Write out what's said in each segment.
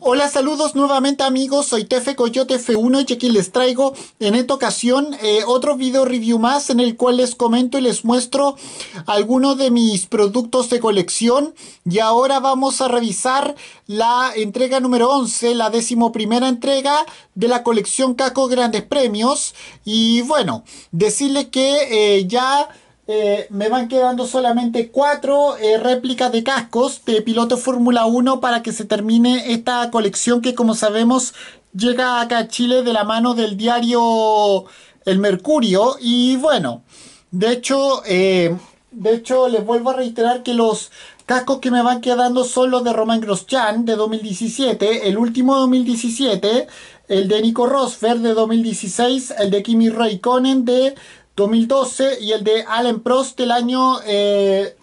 Hola, saludos nuevamente amigos, soy Tefe Coyote F1 y aquí les traigo en esta ocasión eh, otro video review más en el cual les comento y les muestro algunos de mis productos de colección y ahora vamos a revisar la entrega número 11, la decimoprimera entrega de la colección Caco Grandes Premios y bueno, decirle que eh, ya eh, me van quedando solamente cuatro eh, réplicas de cascos de piloto Fórmula 1 para que se termine esta colección que como sabemos llega acá a Chile de la mano del diario El Mercurio y bueno, de hecho, eh, de hecho les vuelvo a reiterar que los cascos que me van quedando son los de Roman Grosjean de 2017, el último de 2017, el de Nico Rosberg de 2016, el de Kimi Raikkonen de 2012 y el de Allen Prost del año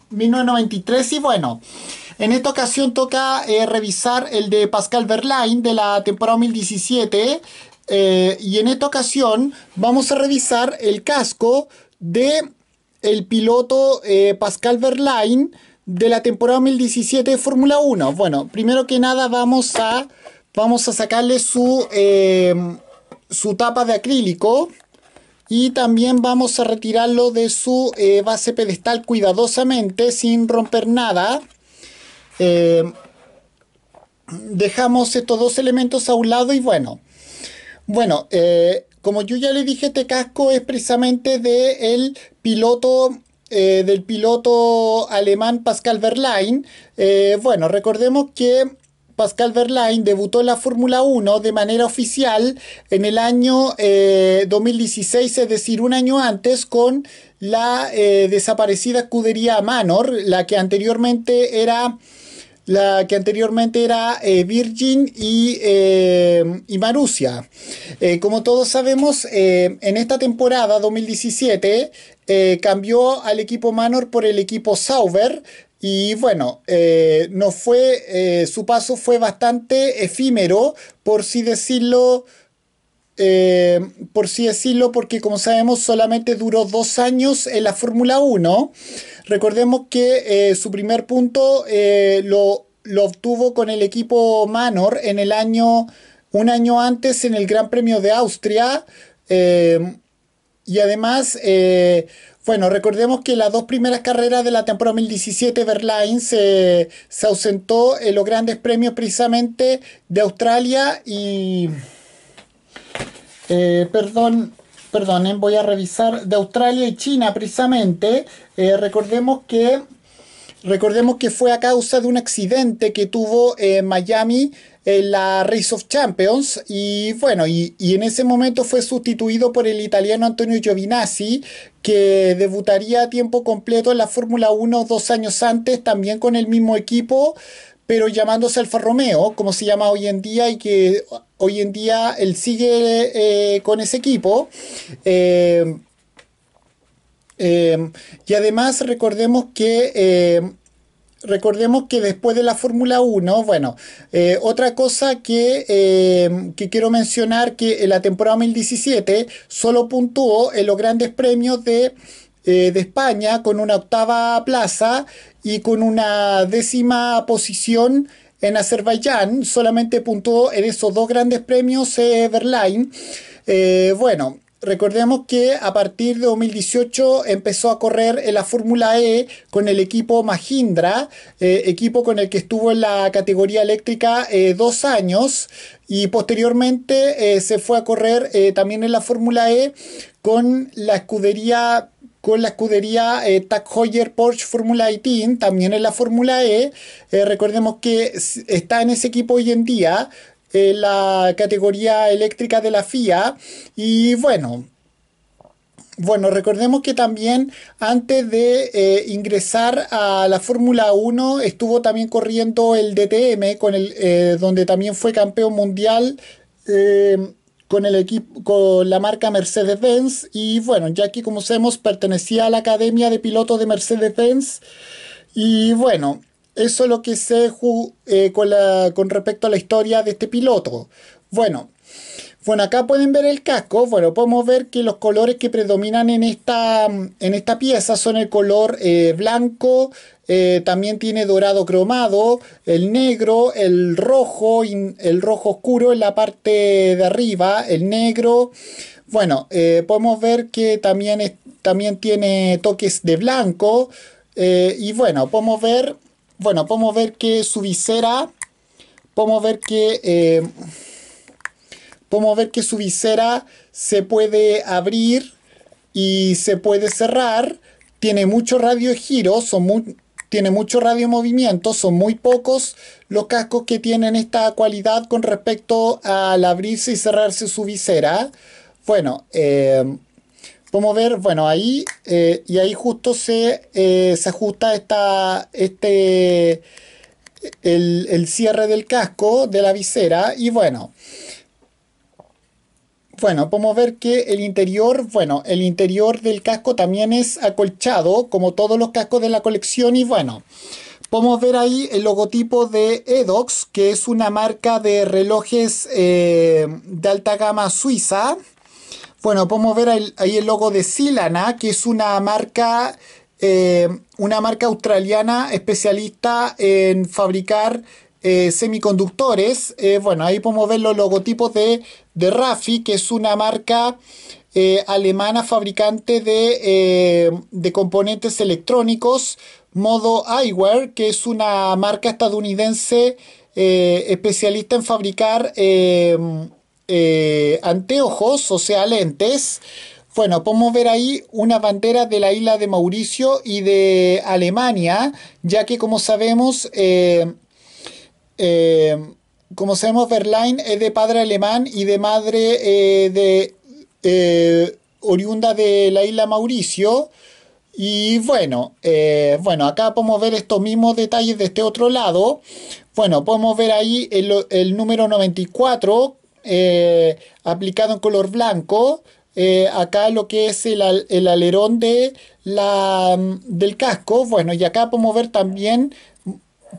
1993. Eh, y bueno, en esta ocasión toca eh, revisar el de Pascal Verlaine de la temporada 2017. Eh, y en esta ocasión vamos a revisar el casco de el piloto Pascal Verlaine de la temporada 2017 de Fórmula 1. Bueno, primero que nada vamos a, vamos a sacarle su, su tapa de acrílico y también vamos a retirarlo de su eh, base pedestal cuidadosamente sin romper nada eh, dejamos estos dos elementos a un lado y bueno bueno eh, como yo ya le dije este casco es precisamente de el piloto del piloto alemán Pascal Verlaine bueno recordemos que Pascal Verlaine debutó en la Fórmula 1 de manera oficial en el año 2016, eh, es decir, un año antes, con la eh, desaparecida escudería Manor, la que anteriormente era la que anteriormente era eh, Virgin y, como todos sabemos, en esta temporada 2017 cambió al equipo Manor por el equipo Sauber, y bueno, eh, no fue, eh, su paso fue bastante efímero, por si decirlo, eh, por si decirlo, porque como sabemos solamente duró dos años en la Fórmula 1. Recordemos que su primer punto lo, lo obtuvo con el equipo Manor en el año, un año antes en el Gran Premio de Austria. y además bueno, recordemos que las dos primeras carreras de la temporada 2017 Verlaine se, ausentó en los grandes premios precisamente de Australia y... Eh, perdón, voy a revisar de Australia y China precisamente. Eh, recordemos que... Recordemos que fue a causa de un accidente que tuvo en eh, Miami en la Race of Champions y bueno, y, en ese momento fue sustituido por el italiano Antonio Giovinazzi, que debutaría a tiempo completo en la Fórmula 1 dos años antes, también con el mismo equipo, pero llamándose Alfa Romeo, como se llama hoy en día, y que hoy en día él sigue eh, con ese equipo. Eh, eh, y además recordemos que recordemos que después de la Fórmula 1, bueno, eh, otra cosa eh, que, quiero mencionar que en la temporada 2017 solo puntuó en los grandes premios eh, de, España con una octava plaza y con una décima posición en Azerbaiyán, solamente puntuó en esos dos grandes premios Berlín. bueno, Recordemos que a partir de 2018 empezó a correr en la Fórmula E con el equipo Mahindra, eh, equipo con el que estuvo en la categoría eléctrica eh, dos años y posteriormente eh, se fue a correr también en la Fórmula E con la escudería con la escudería Tag Heuer Porsche Fórmula 18, e también en la Fórmula E. recordemos que está en ese equipo hoy en día. Eh, la categoría eléctrica de la FIA. Y bueno, bueno, recordemos que también antes de eh, ingresar a la Fórmula 1 estuvo también corriendo el DTM, con el, eh, donde también fue campeón mundial con, el equipo, con la marca Mercedes-Benz. Y bueno, ya que como sabemos pertenecía a la Academia de Pilotos de Mercedes-Benz. Y bueno, eso es lo que sé eh, con, respecto a la historia de este piloto. Bueno, bueno, acá pueden ver el casco. Bueno, podemos ver que los colores que predominan en esta, en esta pieza son el color eh, blanco, eh, también tiene dorado cromado, el negro, el rojo, el rojo oscuro en la parte de arriba, el negro. Bueno, podemos ver que también, también tiene toques de blanco. y bueno, podemos ver bueno, podemos ver que su visera, podemos ver que, eh, podemos ver que su visera se puede abrir y se puede cerrar. Tiene mucho radio giro, tiene mucho radio movimiento, son muy pocos los cascos que tienen esta cualidad con respecto al abrirse y cerrarse su visera. Bueno, eh, podemos ver, bueno, ahí eh, y ahí justo se, eh, ajusta este, el, cierre del casco de la visera y bueno. Bueno, podemos ver que el interior, bueno, el interior del casco también es acolchado, como todos los cascos de la colección y bueno, podemos ver ahí el logotipo de Edox, que es una marca de relojes eh, de alta gama suiza. Bueno, podemos ver ahí, el logo de Silana, ¿ah? que es una marca, eh, una marca australiana especialista en fabricar eh, semiconductores. Eh, bueno, ahí podemos ver los logotipos de, Rafi, que es una marca alemana fabricante de, de, componentes electrónicos. Modo Eyewear, que es una marca estadounidense especialista en fabricar eh, anteojos, o sea, lentes. Bueno, podemos ver ahí una bandera de la isla de Mauricio y de Alemania, ya que como sabemos, eh, eh, como sabemos, Berlain es de padre alemán y de madre de oriunda de la isla Mauricio. Y bueno, bueno, acá podemos ver estos mismos detalles de este otro lado. Bueno, podemos ver ahí el, el número 94 eh, aplicado en color blanco. Eh, acá lo que es el, alerón de la, mm, del casco, bueno, y acá podemos ver también,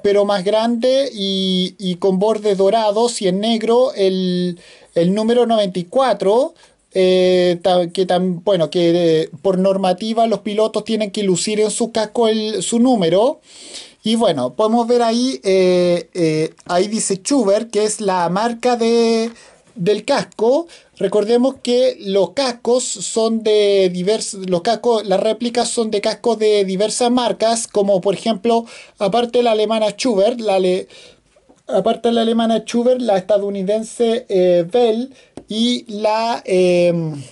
pero más grande y, con bordes dorados y en negro, el, número 94, eh, que tan, bueno, que por normativa los pilotos tienen que lucir en su casco su número. Y bueno, podemos ver ahí, ahí dice Chuber, que es la marca de, del casco, recordemos que los cascos son de diversos, los cascos, las réplicas son de cascos de diversas marcas, como por ejemplo, aparte la alemana Schubert, la le aparte la alemana Schubert, la estadounidense eh, Bell y la, em,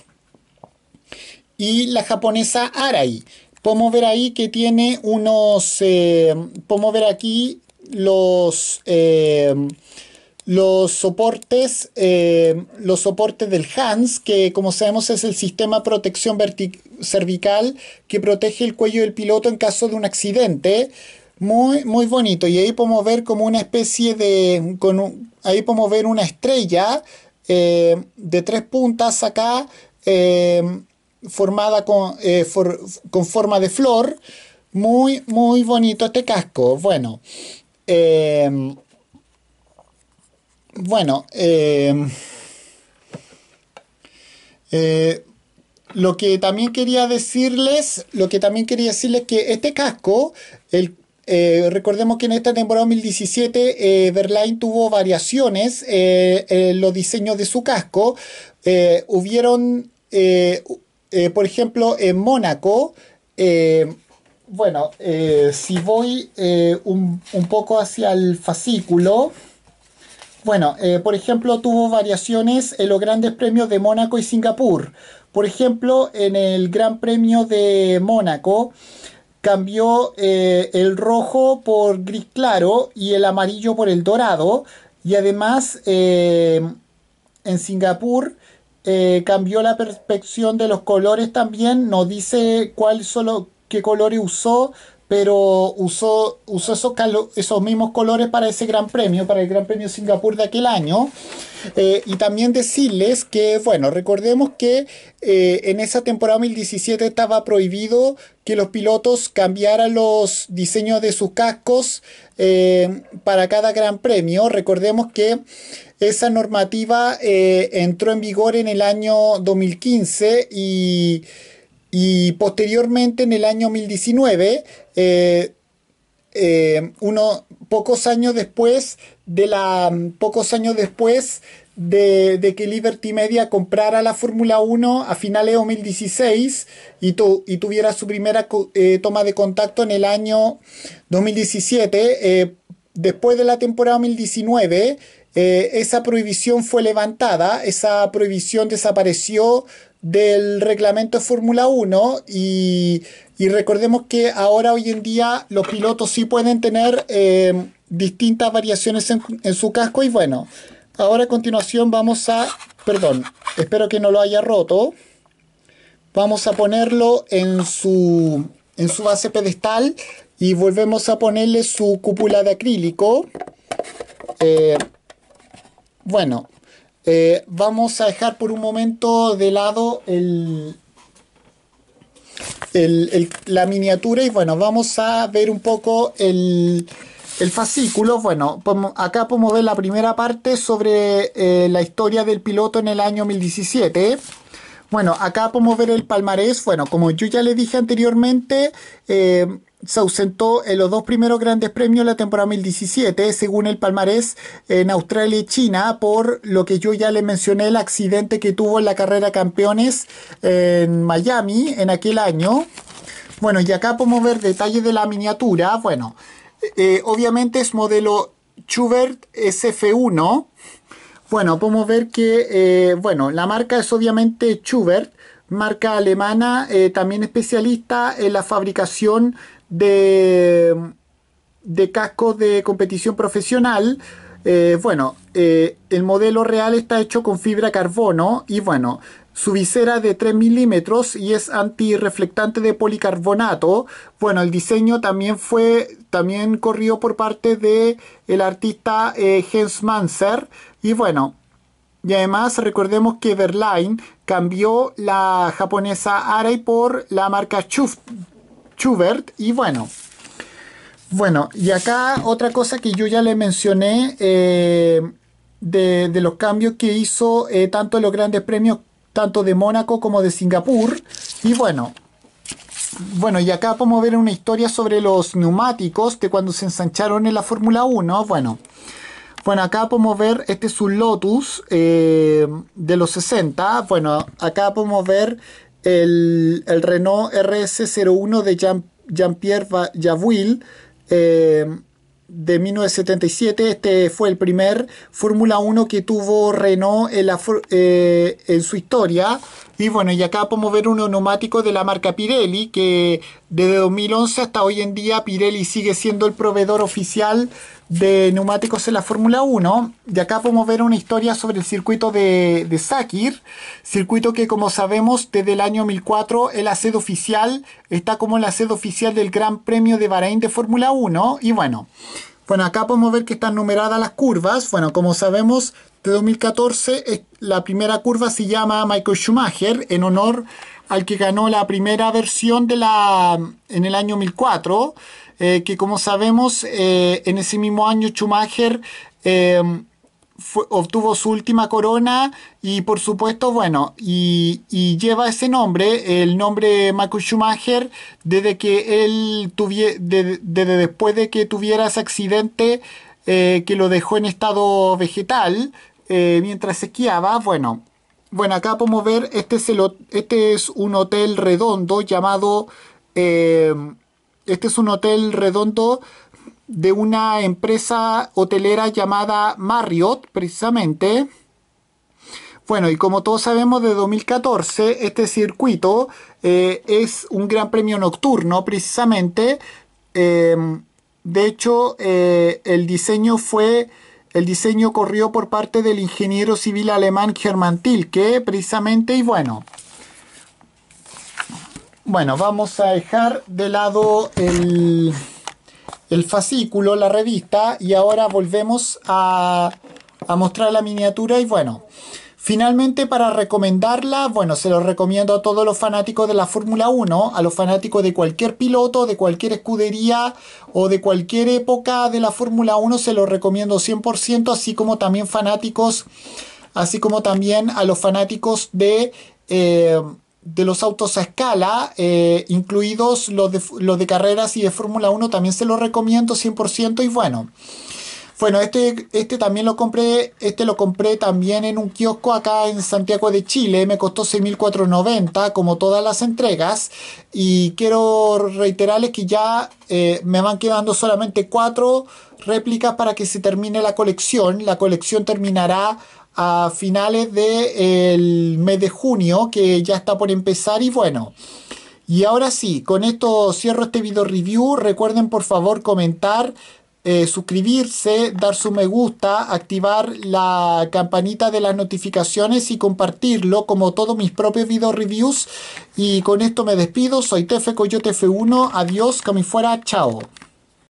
y la japonesa Arai. Podemos ver ahí que tiene unos, em, podemos ver aquí los em, los soportes, eh, los soportes del HANS, que como sabemos es el sistema de protección cervical que protege el cuello del piloto en caso de un accidente. Muy, muy bonito. Y ahí podemos ver como una especie de. ahí podemos ver una estrella eh, de tres puntas acá, eh, formada con, con forma de flor. Muy, muy bonito este casco. Bueno. Bueno, eh, eh, lo que también quería decirles, lo que también quería decirles que este casco, eh, recordemos que en esta temporada 2017 eh, Verlaine tuvo variaciones en los diseños de su casco. hubieron, por ejemplo, en Mónaco, bueno, si voy un poco hacia el fascículo, bueno, eh, por ejemplo, tuvo variaciones en los grandes premios de Mónaco y Singapur. Por ejemplo, en el Gran Premio de Mónaco cambió eh, el rojo por gris claro y el amarillo por el dorado. Y además, eh, en Singapur cambió la perspección de los colores también. No dice cuál solo qué colores usó, pero usó, esos, esos, mismos colores para ese gran premio, para el Gran Premio Singapur de aquel año. Eh, y también decirles que, bueno, recordemos que eh, en esa temporada 2017 estaba prohibido que los pilotos cambiaran los diseños de sus cascos eh, para cada gran premio. Recordemos que esa normativa entró en vigor en el año 2015 y... Y posteriormente, en el año 2019, eh, eh, pocos años después de la. pocos años después de, que Liberty Media comprara la Fórmula 1 a finales de 2016 y, y tuviera su primera eh, toma de contacto en el año 2017. después de la temporada 2019, esa prohibición fue levantada, esa prohibición desapareció del reglamento de Fórmula 1 y, recordemos que ahora hoy en día los pilotos sí pueden tener eh, distintas variaciones en, su casco y bueno, ahora a continuación vamos a, perdón, espero que no lo haya roto, vamos a ponerlo en su, en su base pedestal y volvemos a ponerle su cúpula de acrílico. Eh, bueno, eh, vamos a dejar por un momento de lado el, la miniatura y bueno, vamos a ver un poco el, fascículo. Bueno, acá podemos ver la primera parte sobre eh, la historia del piloto en el año 2017. Bueno, acá podemos ver el palmarés. Bueno, como yo ya le dije anteriormente, eh, se ausentó en los dos primeros grandes premios de la temporada 2017, según el palmarés en Australia y China, por lo que yo ya le mencioné el accidente que tuvo en la carrera campeones en Miami en aquel año. Bueno, y acá podemos ver detalles de la miniatura. Bueno, eh, eh, obviamente es modelo Schubert SF1. Bueno, podemos ver que, eh, bueno, la marca es obviamente Schubert marca alemana, también especialista en la fabricación de, de cascos de competición profesional. Eh, bueno, eh, el modelo real está hecho con fibra carbono y bueno, su visera de 3 milímetros y es antirreflectante de policarbonato. Bueno, el diseño también fue, también corrió por parte de el artista eh, Jens Manser y bueno, y además recordemos que Verlaine cambió la japonesa Arai por la marca Chuf Schubert. Y bueno, bueno, y acá otra cosa que yo ya le mencioné eh, de, los cambios que hizo eh, tanto los grandes premios, tanto de Mónaco como de Singapur. Y bueno, bueno, y acá podemos ver una historia sobre los neumáticos de cuando se ensancharon en la Fórmula 1. Bueno, bueno, acá podemos ver, este es un Lotus eh, de los 60. Bueno, acá podemos ver el, el Renault RS01 de Jean, pierre Javuil eh, de 1977. Este fue el primer Fórmula 1 que tuvo Renault en, la, eh, en su historia. Y bueno, y acá podemos ver un neumático de la marca Pirelli, que desde 2011 hasta hoy en día Pirelli sigue siendo el proveedor oficial de neumáticos en la Fórmula 1. Y acá podemos ver una historia sobre el circuito de, de Sakir, circuito que como sabemos desde el año 2004 ...el la sede oficial, está como la sede oficial del Gran Premio de Bahrein de Fórmula 1. Y bueno, bueno, acá podemos ver que están numeradas las curvas. Bueno, como sabemos, de 2014 la primera curva se llama Michael Schumacher en honor al que ganó la primera versión de la en el año 2004. Eh, que como sabemos, eh, en ese mismo año Schumacher em, obtuvo su última corona y por supuesto, bueno, y, lleva ese nombre, el nombre Michael Schumacher, desde que él tuviera, desde después de que tuviera ese accidente eh, que lo dejó en estado vegetal mientras esquiaba, bueno. Bueno, acá podemos ver, este es, el, este es un hotel redondo llamado em, este es un hotel redondo de una empresa hotelera llamada Marriott, precisamente. Bueno, y como todos sabemos, de 2014 este circuito eh, es un gran premio nocturno, precisamente. Em, de hecho, eh, el diseño fue... El diseño corrió por parte del ingeniero civil alemán Germán Tilke, precisamente, y bueno, bueno, vamos a dejar de lado el, fascículo, la revista, y ahora volvemos a, mostrar la miniatura y bueno. Finalmente, para recomendarla, bueno, se lo recomiendo a todos los fanáticos de la Fórmula 1, a los fanáticos de cualquier piloto, de cualquier escudería o de cualquier época de la Fórmula 1, se lo recomiendo 100%, así como también fanáticos, así como también a los fanáticos de... Eh, de los autos a escala, eh, incluidos los de, los de carreras y de Fórmula 1, también se los recomiendo 100% y bueno. Bueno, este, este también lo compré, este lo compré también en un kiosco acá en Santiago de Chile, me costó 6.490 como todas las entregas y quiero reiterarles que ya eh, me van quedando solamente cuatro réplicas para que se termine la colección, la colección terminará a finales del el mes de junio, que ya está por empezar. Y bueno, y ahora sí, con esto cierro este video review. Recuerden por favor comentar, eh, suscribirse, dar su me gusta, activar la campanita de las notificaciones y compartirlo como todos mis propios video reviews. Y con esto me despido. Soy Tefe Coyote F1. Adiós, que me fuera. Chao.